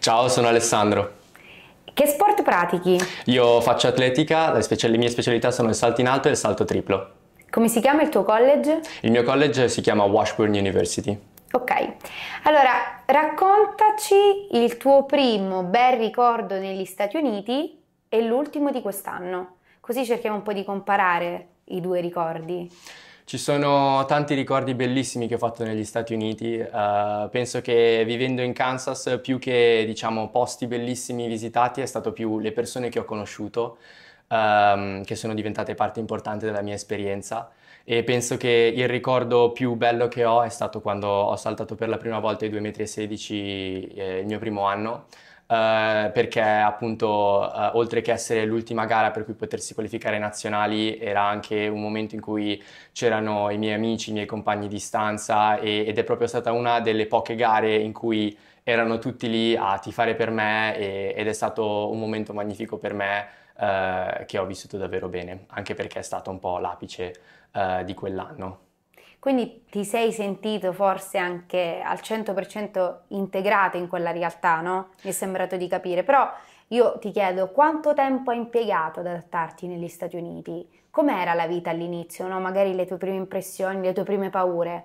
Ciao, sono Alessandro. Che sport pratichi? Io faccio atletica, le, special le mie specialità sono il salto in alto e il salto triplo. Come si chiama il tuo college? Il mio college si chiama Washburn University. Ok, allora raccontaci il tuo primo bel ricordo negli Stati Uniti e l'ultimo di quest'anno, così cerchiamo un po' di comparare i due ricordi. Ci sono tanti ricordi bellissimi che ho fatto negli Stati Uniti, uh, penso che vivendo in Kansas più che diciamo, posti bellissimi visitati è stato più le persone che ho conosciuto, um, che sono diventate parte importante della mia esperienza e penso che il ricordo più bello che ho è stato quando ho saltato per la prima volta i 2,16 m eh, il mio primo anno eh, perché appunto eh, oltre che essere l'ultima gara per cui potersi qualificare ai nazionali era anche un momento in cui c'erano i miei amici, i miei compagni di stanza e, ed è proprio stata una delle poche gare in cui erano tutti lì a tifare per me e, ed è stato un momento magnifico per me eh, che ho vissuto davvero bene, anche perché è stato un po' l'apice eh, di quell'anno. Quindi ti sei sentito forse anche al 100% integrato in quella realtà, no? Mi è sembrato di capire, però io ti chiedo quanto tempo hai impiegato ad adattarti negli Stati Uniti? Com'era la vita all'inizio, no? Magari le tue prime impressioni, le tue prime paure?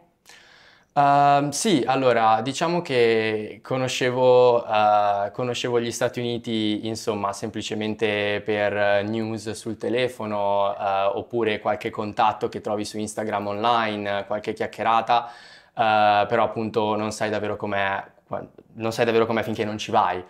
Uh, sì, allora, diciamo che conoscevo, uh, conoscevo, gli Stati Uniti, insomma, semplicemente per news sul telefono, uh, oppure qualche contatto che trovi su Instagram online, qualche chiacchierata, eh, però appunto non sai davvero com'è, non sai davvero com'è finché non ci vai.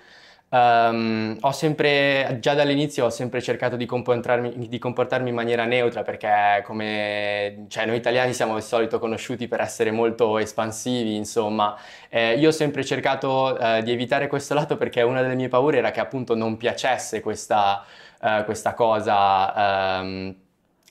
Um, ho sempre, già dall'inizio ho sempre cercato di comportarmi, di comportarmi in maniera neutra perché come, cioè, noi italiani siamo di solito conosciuti per essere molto espansivi, insomma. Eh, io ho sempre cercato eh, di evitare questo lato perché una delle mie paure era che appunto non piacesse questa, eh, questa cosa ehm,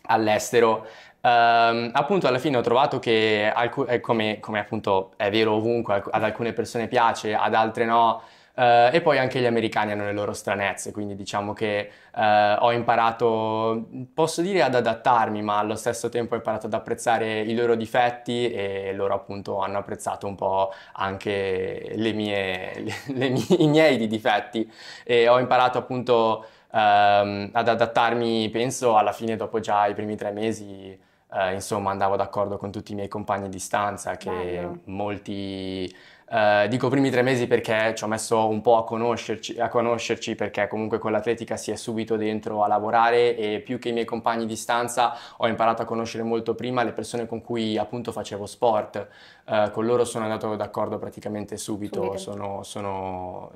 all'estero. Um, appunto alla fine ho trovato che alcu- eh, come, come appunto è vero ovunque, ad alcune persone piace, ad altre no, Uh, e poi anche gli americani hanno le loro stranezze, quindi diciamo che uh, ho imparato, posso dire, ad adattarmi, ma allo stesso tempo ho imparato ad apprezzare i loro difetti e loro appunto hanno apprezzato un po' anche le mie, le mie, i miei difetti e ho imparato appunto uh, ad adattarmi, penso, alla fine dopo già i primi tre mesi. Eh, insomma, andavo d'accordo con tutti i miei compagni di stanza che Bello. molti eh, dico primi tre mesi perché ci ho messo un po' a conoscerci, a conoscerci perché comunque con l'atletica si è subito dentro a lavorare e più che i miei compagni di stanza ho imparato a conoscere molto prima le persone con cui appunto facevo sport. Eh, con loro sono andato d'accordo praticamente subito, subito. sono, sono...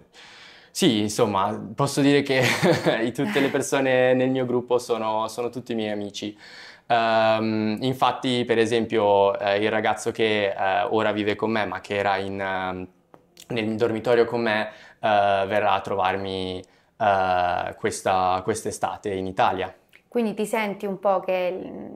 Sì, insomma, posso dire che tutte le persone nel mio gruppo sono, sono tutti miei amici. Um, infatti, per esempio, eh, il ragazzo che eh, ora vive con me, ma che era in, ehm, nel dormitorio con me, eh, verrà a trovarmi eh, questa, quest'estate in Italia. Quindi ti senti un po' che mm,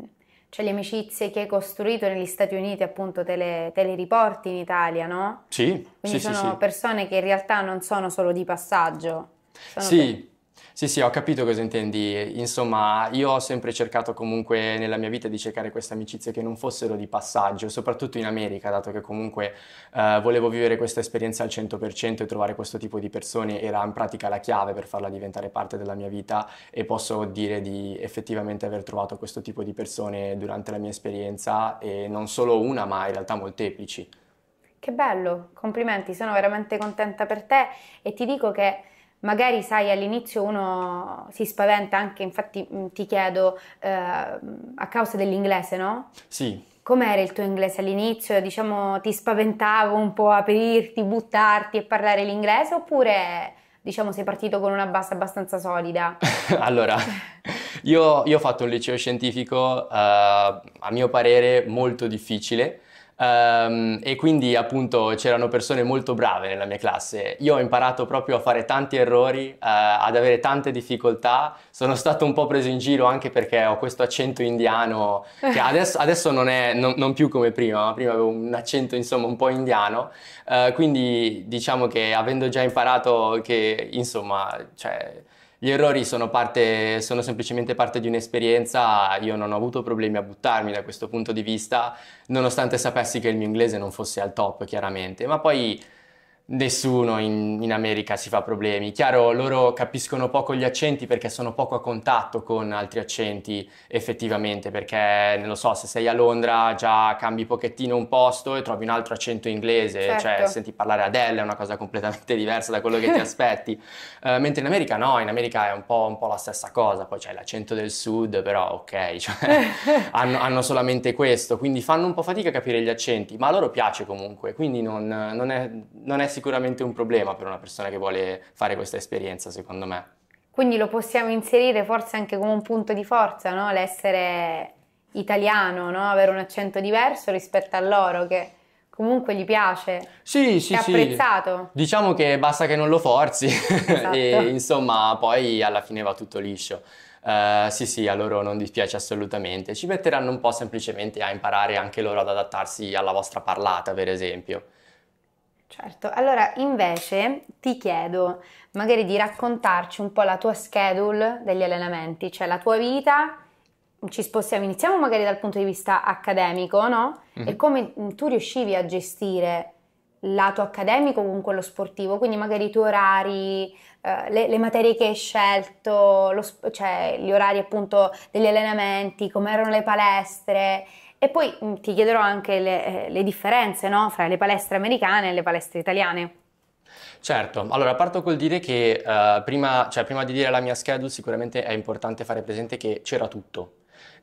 cioè le amicizie che hai costruito negli Stati Uniti appunto te le, te le riporti in Italia, no? Sì. Quindi sì, sono sì, persone che in realtà non sono solo di passaggio. Sono sì, sì, sì, ho capito cosa intendi. Insomma, io ho sempre cercato comunque nella mia vita di cercare queste amicizie che non fossero di passaggio, soprattutto in America, dato che comunque eh, volevo vivere questa esperienza al 100% e trovare questo tipo di persone era in pratica la chiave per farla diventare parte della mia vita e posso dire di effettivamente aver trovato questo tipo di persone durante la mia esperienza e non solo una, ma in realtà molteplici. Che bello, complimenti, sono veramente contenta per te e ti dico che magari sai all'inizio uno si spaventa anche, infatti ti chiedo, eh, a causa dell'inglese, no? Sì. Com'era il tuo inglese all'inizio? Diciamo ti spaventavo un po' aprirti, buttarti e parlare l'inglese oppure diciamo sei partito con una base abbastanza solida? allora, io, io, ho fatto un liceo scientifico, uh, a mio parere molto difficile, Um, e quindi appunto c'erano persone molto brave nella mia classe. Io ho imparato proprio a fare tanti errori, uh, ad avere tante difficoltà, sono stato un po' preso in giro anche perché ho questo accento indiano che adesso, adesso non è non, non, più come prima, ma prima avevo un accento insomma un po' indiano, uh, quindi diciamo che avendo già imparato che insomma cioè, gli errori sono, parte, sono, semplicemente parte di un'esperienza, io non ho avuto problemi a buttarmi da questo punto di vista, nonostante sapessi che il mio inglese non fosse al top chiaramente, ma poi Nessuno in, in, America si fa problemi. Chiaro, loro capiscono poco gli accenti perché sono poco a contatto con altri accenti effettivamente, perché non lo so, se sei a Londra già cambi pochettino un posto e trovi un altro accento inglese, cioè, certo. cioè senti parlare Adele è una cosa completamente diversa da quello che ti aspetti. Uh, mentre in America no, in America è un po', un po la stessa cosa, poi c'è l'accento del sud, però ok, cioè, hanno, hanno, solamente questo, quindi fanno un po' fatica a capire gli accenti, ma a loro piace comunque, quindi non, non è, non è sicuramente un problema per una persona che vuole fare questa esperienza, secondo me. Quindi lo possiamo inserire forse anche come un punto di forza, no? l'essere italiano, no? avere un accento diverso rispetto a loro che comunque gli piace. Sì, sì, è sì. Diciamo che basta che non lo forzi esatto. e insomma poi alla fine va tutto liscio. Uh, sì, sì, a loro non dispiace assolutamente. Ci metteranno un po' semplicemente a imparare anche loro ad adattarsi alla vostra parlata, per esempio. Certo, allora invece ti chiedo magari di raccontarci un po' la tua schedule degli allenamenti, cioè la tua vita, ci spostiamo, iniziamo magari dal punto di vista accademico, no? Mm-hmm. E mhm. come mm, tu riuscivi a gestire lato accademico con quello sportivo, quindi magari i tuoi orari, eh, le, le, materie che hai scelto, lo, cioè gli orari appunto degli allenamenti, come erano le palestre, e poi mm, ti chiederò anche le, eh, le differenze no? fra le palestre americane e le palestre italiane. Certo, allora parto col dire che eh, prima, cioè, prima di dire la mia schedule sicuramente è importante fare presente che c'era tutto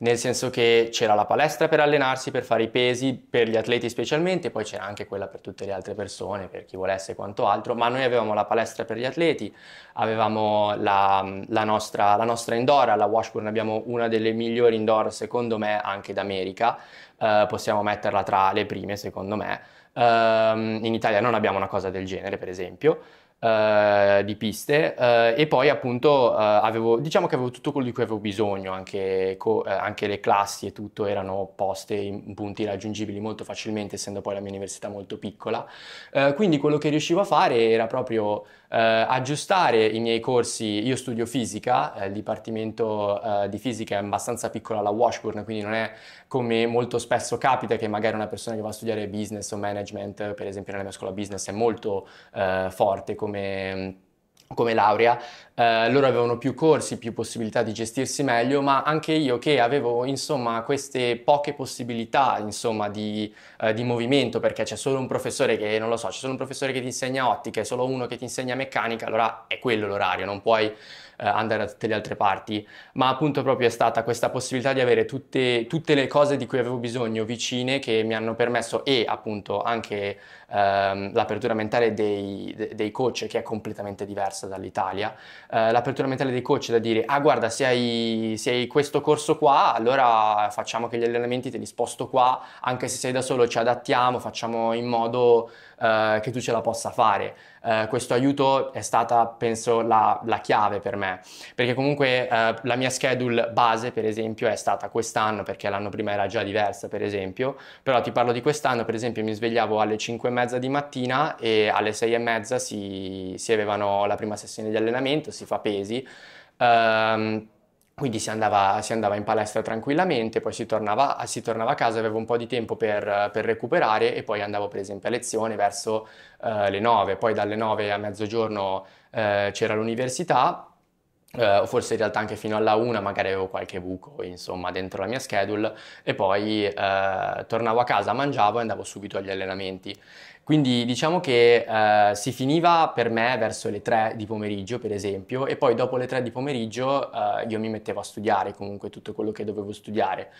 nel senso che c'era la palestra per allenarsi, per fare i pesi, per gli atleti specialmente, poi c'era anche quella per tutte le altre persone, per chi volesse quanto altro, ma noi avevamo la palestra per gli atleti, avevamo la, la, nostra, la nostra indoor, alla Washburn abbiamo una delle migliori indoor secondo me anche d'America, eh, possiamo metterla tra le prime secondo me, eh, in Italia non abbiamo una cosa del genere per esempio, Uh, di piste uh, e poi appunto uh, avevo diciamo che avevo tutto quello di cui avevo bisogno anche, co- anche le classi e tutto erano poste in punti raggiungibili molto facilmente essendo poi la mia università molto piccola quindi quello che riuscivo a fare era proprio aggiustare i miei corsi io studio fisica il dipartimento di fisica è abbastanza piccolo alla Washburn quindi non è come molto spesso capita che magari una persona che va a studiare business o management per esempio nella mia scuola business è molto forte come come come laurea, eh, loro avevano più corsi, più possibilità di gestirsi meglio, ma anche io che avevo insomma queste poche possibilità insomma di, eh, di, movimento, perché c'è solo un professore che non lo so, c'è solo un professore che ti insegna ottica, è solo uno che ti insegna meccanica, allora è quello l'orario, non puoi eh, andare da tutte le altre parti, ma appunto proprio è stata questa possibilità di avere tutte, tutte le cose di cui avevo bisogno vicine che mi hanno permesso e appunto anche ehm, l'apertura mentale dei, dei, coach che è completamente diversa dall'Italia, eh, l'apertura mentale dei coach da dire ah guarda se hai, se hai questo corso qua allora facciamo che gli allenamenti te li sposto qua, anche se sei da solo ci adattiamo, facciamo in modo... Eh, che tu ce la possa fare. Eh, questo aiuto è stata, penso, la, la chiave per me, perché comunque eh, la mia schedule base, per esempio, è stata quest'anno, perché l'anno prima era già diversa, per esempio, però ti parlo di quest'anno, per esempio, mi svegliavo alle 5 e mezza di mattina e alle 6 e mezza si, si avevano la prima sessione di allenamento, si fa pesi. Ehm, quindi si andava, si andava, in palestra tranquillamente, poi si tornava, si tornava, a casa, avevo un po' di tempo per, per recuperare e poi andavo per esempio a lezione verso eh, le 9, poi dalle 9 a mezzogiorno eh, c'era l'università eh, o forse in realtà anche fino alla una magari avevo qualche buco insomma dentro la mia schedule e poi eh, tornavo a casa, mangiavo e andavo subito agli allenamenti. Quindi diciamo che eh, si finiva per me verso le tre di pomeriggio per esempio e poi dopo le tre di pomeriggio eh, io mi mettevo a studiare comunque tutto quello che dovevo studiare.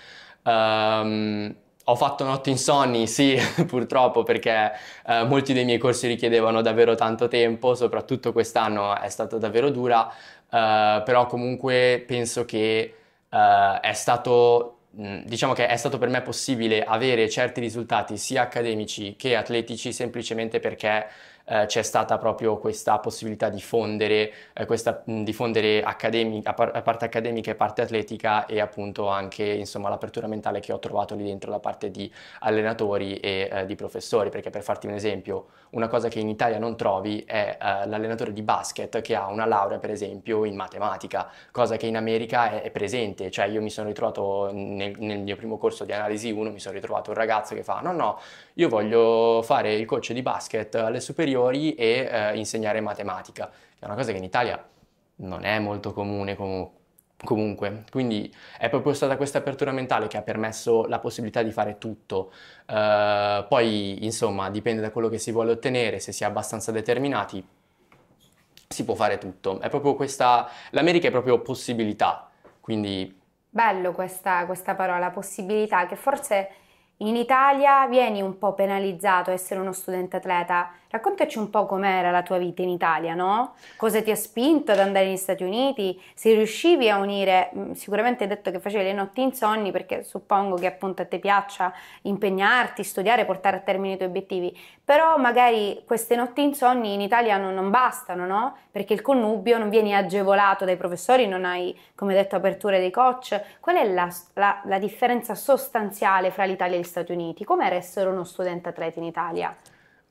Um, ho fatto notte insonni, sì, purtroppo, perché eh, molti dei miei corsi richiedevano davvero tanto tempo, soprattutto quest'anno è stata davvero dura, eh, però comunque penso che eh, è stato mm, diciamo che è stato per me possibile avere certi risultati sia accademici che atletici semplicemente perché eh, c'è stata proprio questa possibilità di fondere, eh, questa, mh, di fondere accademic- a par- parte accademica e parte atletica e appunto anche insomma, l'apertura mentale che ho trovato lì dentro da parte di allenatori e eh, di professori, perché per farti un esempio, una cosa che in Italia non trovi è eh, l'allenatore di basket che ha una laurea per esempio in matematica, cosa che in America è, è presente, cioè io mi sono ritrovato nel, nel mio primo corso di analisi 1, mi sono ritrovato un ragazzo che fa no no, io voglio fare il coach di basket alle superiori e eh, insegnare matematica, che è una cosa che in Italia non è molto comune comunque. Comunque, quindi è proprio stata questa apertura mentale che ha permesso la possibilità di fare tutto. Uh, poi, insomma, dipende da quello che si vuole ottenere, se si è abbastanza determinati, si può fare tutto. È proprio questa. L'America è proprio possibilità. Quindi. Bello questa, questa parola, possibilità, che forse in Italia vieni un po' penalizzato essere uno studente atleta Raccontaci un po' com'era la tua vita in Italia, no? Cosa ti ha spinto ad andare negli Stati Uniti? Se riuscivi a unire, mm, sicuramente hai detto che facevi le notti insonni perché suppongo che appunto a te piaccia impegnarti, studiare, portare a termine i tuoi obiettivi, però magari queste notti insonni in Italia non, non bastano, no? Perché il connubio non vieni agevolato dai professori, non hai, come detto, aperture dei coach. Qual è la, la, la differenza sostanziale fra l'Italia e gli Stati Uniti? Com'era essere uno studente atleta in Italia?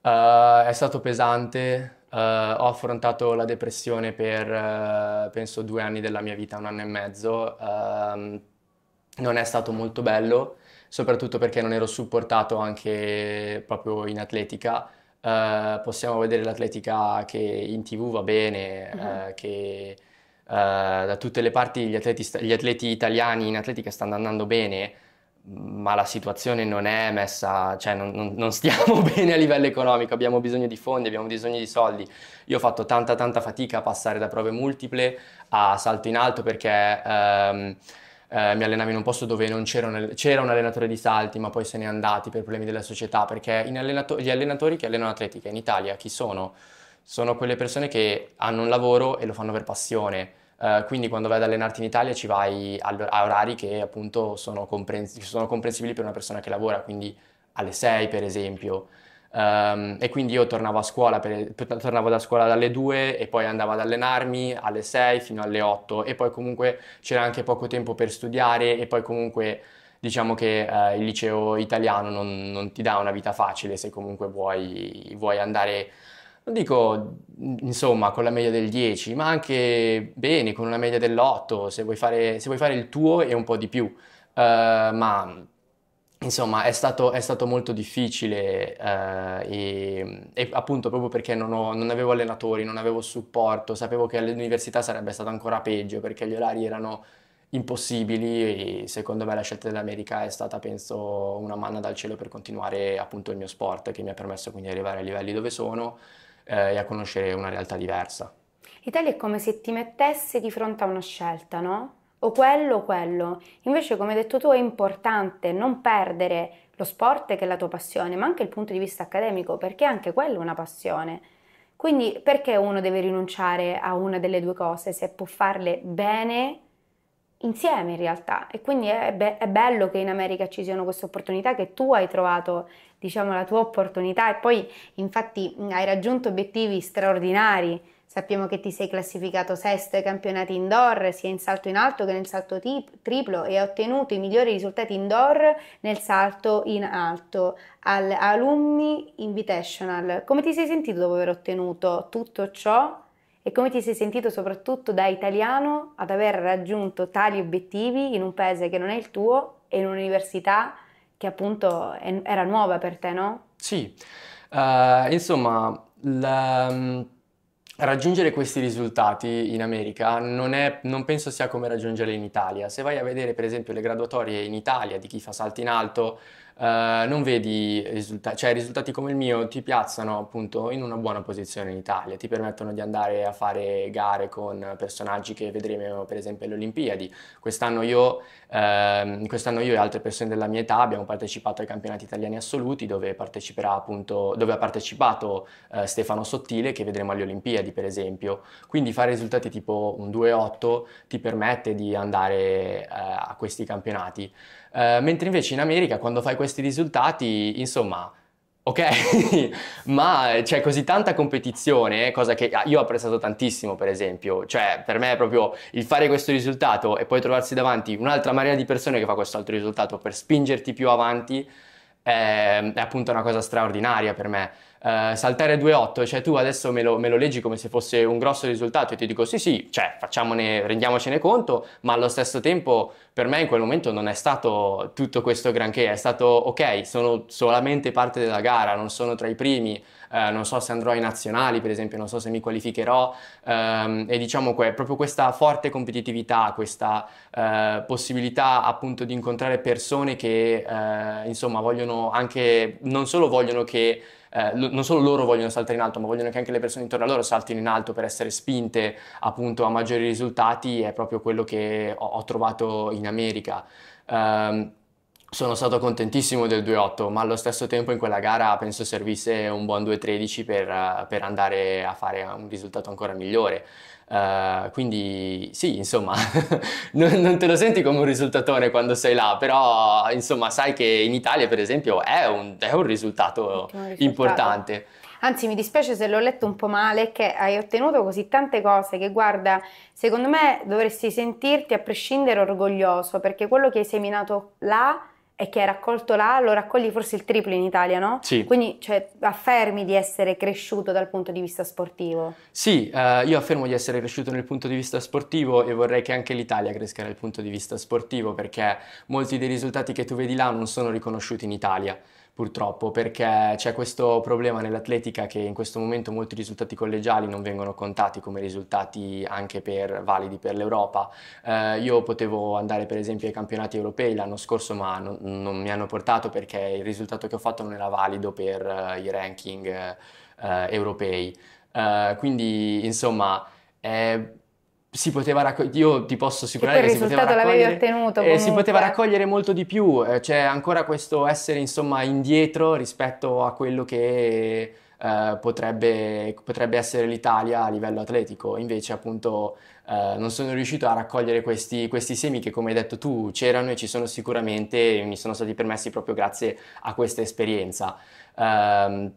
Uh, è stato pesante, uh, ho affrontato la depressione per uh, penso due anni della mia vita, un anno e mezzo. Ehm, non è stato molto bello, soprattutto perché non ero supportato anche proprio in atletica. possiamo vedere l'atletica che in tv va bene, mm-hmm. che da tutte le parti gli atleti, gli atleti italiani in atletica stanno andando bene ma la situazione non è messa, cioè non, non, non, stiamo bene a livello economico, abbiamo bisogno di fondi, abbiamo bisogno di soldi. Io ho fatto tanta tanta fatica a passare da prove multiple a salto in alto perché ehm, eh, mi allenavo in un posto dove non c'era un, c'era un, allenatore di salti, ma poi se n'è andati per problemi della società, perché allenato- gli allenatori che allenano atletica in Italia chi sono? Sono quelle persone che hanno un lavoro e lo fanno per passione eh, quindi quando vai ad allenarti in Italia ci vai a, a orari che appunto sono, comprens sono, comprensibili per una persona che lavora, quindi alle 6 per esempio. Um, e quindi io tornavo a scuola, per, per, tornavo da scuola dalle 2 e poi andavo ad allenarmi alle 6 fino alle 8 e poi comunque c'era anche poco tempo per studiare e poi comunque diciamo che uh, il liceo italiano non, non, ti dà una vita facile se comunque vuoi, vuoi andare non dico insomma con la media del 10, ma anche bene con una media dell'8 se vuoi fare, se vuoi fare il tuo e un po' di più. Uh, ma insomma è stato, è stato molto difficile uh, e, e, appunto proprio perché non, ho, non, avevo allenatori, non avevo supporto, sapevo che all'università sarebbe stato ancora peggio perché gli orari erano impossibili e secondo me la scelta dell'America è stata penso una manna dal cielo per continuare appunto il mio sport che mi ha permesso quindi di arrivare ai livelli dove sono eh, e a conoscere una realtà diversa. Italia è come se ti mettesse di fronte a una scelta, no? O quello o quello. Invece, come hai detto tu, è importante non perdere lo sport che è la tua passione, ma anche il punto di vista accademico, perché anche quello è una passione. Quindi perché uno deve rinunciare a una delle due cose se può farle bene insieme in realtà e quindi è, be- è, bello che in America ci siano queste opportunità che tu hai trovato diciamo la tua opportunità e poi infatti hai raggiunto obiettivi straordinari sappiamo che ti sei classificato sesto ai campionati indoor sia in salto in alto che nel salto tip- triplo e hai ottenuto i migliori risultati indoor nel salto in alto al Alumni Invitational come ti sei sentito dopo aver ottenuto tutto ciò e come ti sei sentito soprattutto da italiano ad aver raggiunto tali obiettivi in un paese che non è il tuo e in un'università che appunto era nuova per te, no? Sì, uh, insomma, la, mm, raggiungere questi risultati in America non, è, non penso sia come raggiungerli in Italia. Se vai a vedere per esempio le graduatorie in Italia di chi fa salti in alto, eh, non vedi risultati, cioè risultati come il mio ti piazzano appunto in una buona posizione in Italia, ti permettono di andare a fare gare con personaggi che vedremo per esempio alle Olimpiadi. Quest'anno io, eh, quest'anno io e altre persone della mia età abbiamo partecipato ai campionati italiani assoluti dove, appunto, dove ha partecipato eh, Stefano Sottile che vedremo alle Olimpiadi per esempio. Quindi fare risultati tipo un 2-8 ti permette di andare eh, a questi campionati. Eh, mentre invece in America quando fai questi risultati, insomma, ok, ma c'è così tanta competizione, eh, cosa che ah, io ho apprezzato tantissimo, per esempio. Cioè, per me è proprio il fare questo risultato e poi trovarsi davanti un'altra marea di persone che fa questo altro risultato per spingerti più avanti è, ehm, è appunto una cosa straordinaria per me. Eh, saltare 2-8, cioè tu adesso me lo, me lo, leggi come se fosse un grosso risultato e ti dico sì sì, cioè facciamone, rendiamocene conto, ma allo stesso tempo per me in quel momento non è stato tutto questo granché, è stato ok, sono solamente parte della gara, non sono tra i primi, eh, non so se andrò ai nazionali per esempio, non so se mi qualificherò ehm, e diciamo que- proprio questa forte competitività, questa eh, possibilità appunto di incontrare persone che eh, insomma vogliono anche, non solo vogliono che eh, non solo loro vogliono saltare in alto, ma vogliono che anche le persone intorno a loro saltino in alto per essere spinte appunto a maggiori risultati, è proprio quello che ho, ho trovato in America. Um, sono stato contentissimo del 2-8, ma allo stesso tempo in quella gara penso servisse un buon 2-13 per, per andare a fare un risultato ancora migliore. Uh, quindi sì, insomma, non, non, te lo senti come un risultatore quando sei là, però insomma sai che in Italia per esempio è un, è un risultato, è importante. Anzi, mi dispiace se l'ho letto un po' male, che hai ottenuto così tante cose che, guarda, secondo me dovresti sentirti a prescindere orgoglioso, perché quello che hai seminato là e che hai raccolto là, lo raccogli forse il triplo in Italia, no? Sì. Quindi cioè, affermi di essere cresciuto dal punto di vista sportivo. Sì, eh, io affermo di essere cresciuto nel punto di vista sportivo e vorrei che anche l'Italia cresca dal punto di vista sportivo perché molti dei risultati che tu vedi là non sono riconosciuti in Italia purtroppo, perché c'è questo problema nell'atletica che in questo momento molti risultati collegiali non vengono contati come risultati anche per, validi per l'Europa. Eh, io potevo andare per esempio ai campionati europei l'anno scorso, ma non, non, mi hanno portato perché il risultato che ho fatto non era valido per eh, i ranking eh, europei. Eh, quindi, insomma, è si poteva raccogliere, io ti posso assicurare che, che si poteva raccogliere, ottenuto, eh, si poteva raccogliere molto di più, eh, c'è ancora questo essere insomma indietro rispetto a quello che eh, potrebbe, potrebbe, essere l'Italia a livello atletico, invece appunto eh, non sono riuscito a raccogliere questi, questi, semi che come hai detto tu c'erano e ci sono sicuramente e mi sono stati permessi proprio grazie a questa esperienza. Ehm,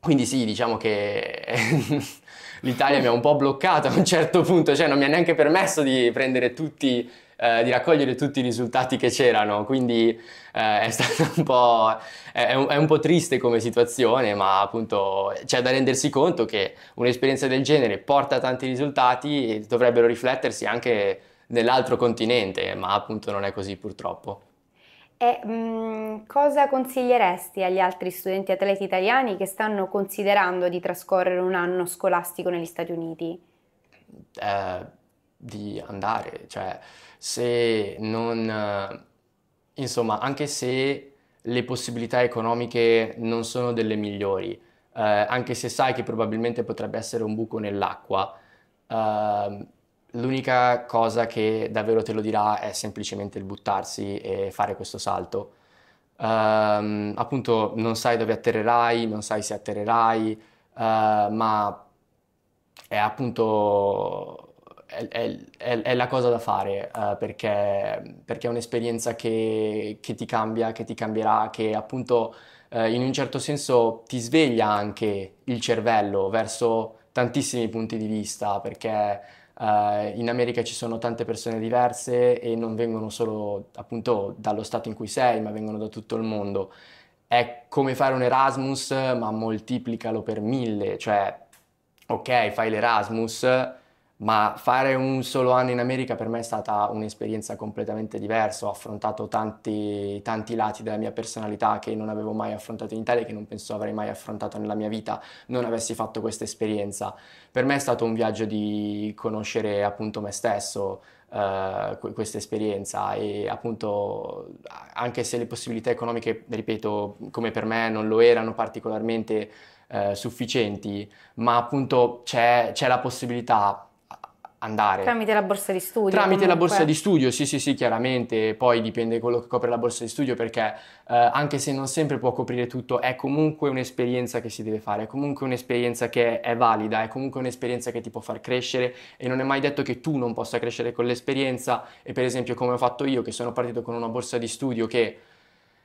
quindi sì, diciamo che l'Italia mi ha un po' bloccato a un certo punto, cioè non mi ha neanche permesso di prendere tutti eh, di raccogliere tutti i risultati che c'erano, quindi eh, è stato un po', è è un po' triste come situazione, ma appunto c'è da rendersi conto che un'esperienza del genere porta tanti risultati e dovrebbero riflettersi anche nell'altro continente, ma appunto non è così purtroppo. E, mh, mm, cosa consiglieresti agli altri studenti atleti italiani che stanno considerando di trascorrere un anno scolastico negli Stati Uniti? Eh, di andare, cioè se non... insomma, anche se le possibilità economiche non sono delle migliori, eh, anche se sai che probabilmente potrebbe essere un buco nell'acqua, eh, L'unica cosa che davvero te lo dirà è semplicemente il buttarsi e fare questo salto. Um, appunto, non sai dove atterrerai, non sai se atterrerai, uh, ma è appunto è, è, è, la cosa da fare uh, perché, perché, è un'esperienza che, che, ti cambia, che ti cambierà, che appunto uh, in un certo senso ti sveglia anche il cervello verso tantissimi punti di vista perché Uh, in America ci sono tante persone diverse e non vengono solo appunto dallo stato in cui sei, ma vengono da tutto il mondo. È come fare un Erasmus, ma moltiplicalo per mille, cioè ok, fai l'Erasmus, ma fare un solo anno in America per me è stata un'esperienza completamente diversa, ho affrontato tanti, tanti, lati della mia personalità che non avevo mai affrontato in Italia e che non penso avrei mai affrontato nella mia vita non avessi fatto questa esperienza. Per me è stato un viaggio di conoscere appunto me stesso, eh, questa esperienza e appunto anche se le possibilità economiche, ripeto, come per me non lo erano particolarmente eh, sufficienti, ma appunto c'è la possibilità andare. Tramite la borsa di studio. Tramite comunque. la borsa di studio, sì, sì, sì, chiaramente, poi dipende quello che copre la borsa di studio perché eh, anche se non sempre può coprire tutto, è comunque un'esperienza che si deve fare, è comunque un'esperienza che è valida, è comunque un'esperienza che ti può far crescere e non è mai detto che tu non possa crescere con l'esperienza e per esempio come ho fatto io che sono partito con una borsa di studio che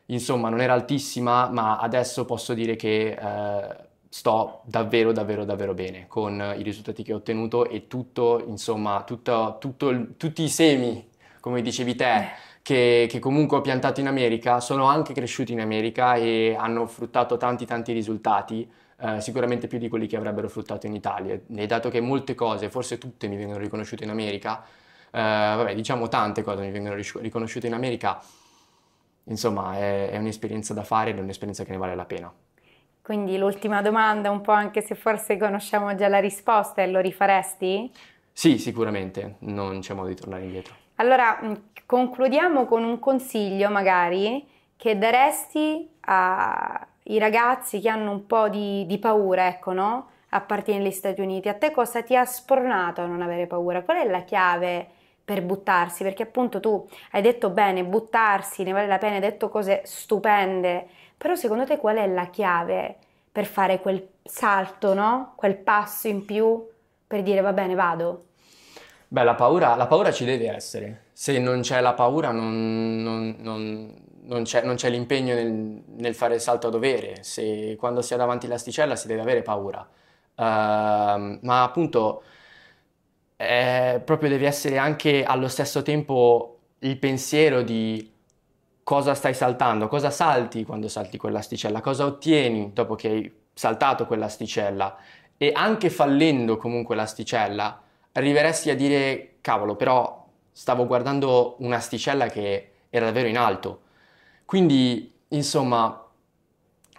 insomma non era altissima, ma adesso posso dire che eh, sto davvero davvero davvero bene con i risultati che ho ottenuto e tutto, insomma, tutto, tutto tutti i semi, come dicevi te, eh. che, che, comunque ho piantato in America, sono anche cresciuti in America e hanno fruttato tanti tanti risultati. Eh, sicuramente più di quelli che avrebbero fruttato in Italia. E dato che molte cose, forse tutte, mi vengono riconosciute in America, eh, vabbè, diciamo tante cose mi vengono riconosciute in America, insomma, è, è un'esperienza da fare ed è un'esperienza che ne vale la pena. Quindi l'ultima domanda, un po' anche se forse conosciamo già la risposta e lo rifaresti? Sì, sicuramente, non c'è modo di tornare indietro. Allora, mm, concludiamo con un consiglio magari che daresti ai ragazzi che hanno un po' di, di paura, ecco, no? A partire dagli Stati Uniti. A te cosa ti ha spronato a non avere paura? Qual è la chiave per buttarsi? Perché appunto tu hai detto bene, buttarsi, ne vale la pena, hai detto cose stupende però secondo te qual è la chiave per fare quel salto, no? Quel passo in più per dire va bene, vado? Beh, la paura, la paura ci deve essere. Se non c'è la paura non, non, non... Non c'è, non c'è, l'impegno nel, nel, fare il salto a dovere, se, quando si è davanti all'asticella si deve avere paura, uh, ma appunto eh, proprio devi essere anche allo stesso tempo il pensiero di cosa stai saltando, cosa salti quando salti quell'asticella, cosa ottieni dopo che hai saltato quell'asticella e anche fallendo comunque l'asticella arriveresti a dire cavolo però stavo guardando un'asticella che era davvero in alto. Quindi insomma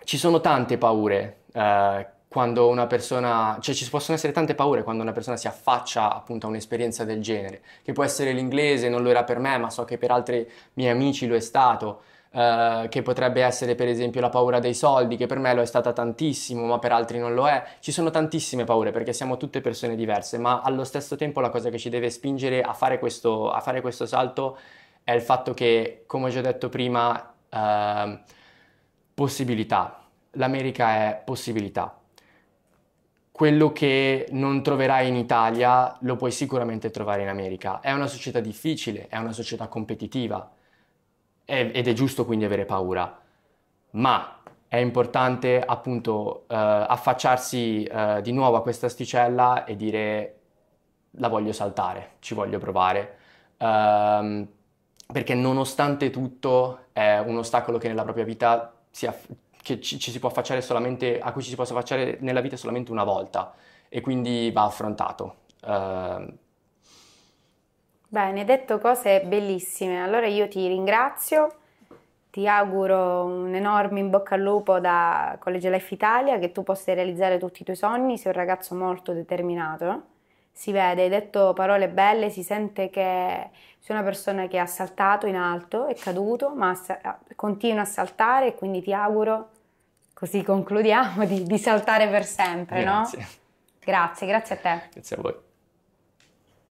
ci sono tante paure eh, quando una persona, cioè ci possono essere tante paure quando una persona si affaccia appunto a un'esperienza del genere, che può essere l'inglese, non lo era per me, ma so che per altri miei amici lo è stato, eh, che potrebbe essere per esempio la paura dei soldi, che per me lo è stata tantissimo, ma per altri non lo è. Ci sono tantissime paure perché siamo tutte persone diverse, ma allo stesso tempo la cosa che ci deve spingere a fare questo, a fare questo salto è il fatto che, come ho già detto prima, eh, possibilità. L'America è possibilità quello che non troverai in Italia lo puoi sicuramente trovare in America. È una società difficile, è una società competitiva è, ed è giusto quindi avere paura, ma è importante appunto eh, affacciarsi eh, di nuovo a questa asticella e dire la voglio saltare, ci voglio provare, ehm, perché nonostante tutto è un ostacolo che nella propria vita si, aff- che ci, ci si può affacciare solamente, a cui ci si può affacciare nella vita solamente una volta e quindi va affrontato. Uh... Bene, detto cose bellissime, allora io ti ringrazio, ti auguro un enorme in bocca al lupo da College Life Italia, che tu possa realizzare tutti i tuoi sogni, sei un ragazzo molto determinato si vede, hai detto parole belle, si sente che sei una persona che ha saltato in alto, è caduto, ma continua a saltare e quindi ti auguro così concludiamo, di, di saltare per sempre, grazie. no? Grazie, grazie a te. Grazie a voi.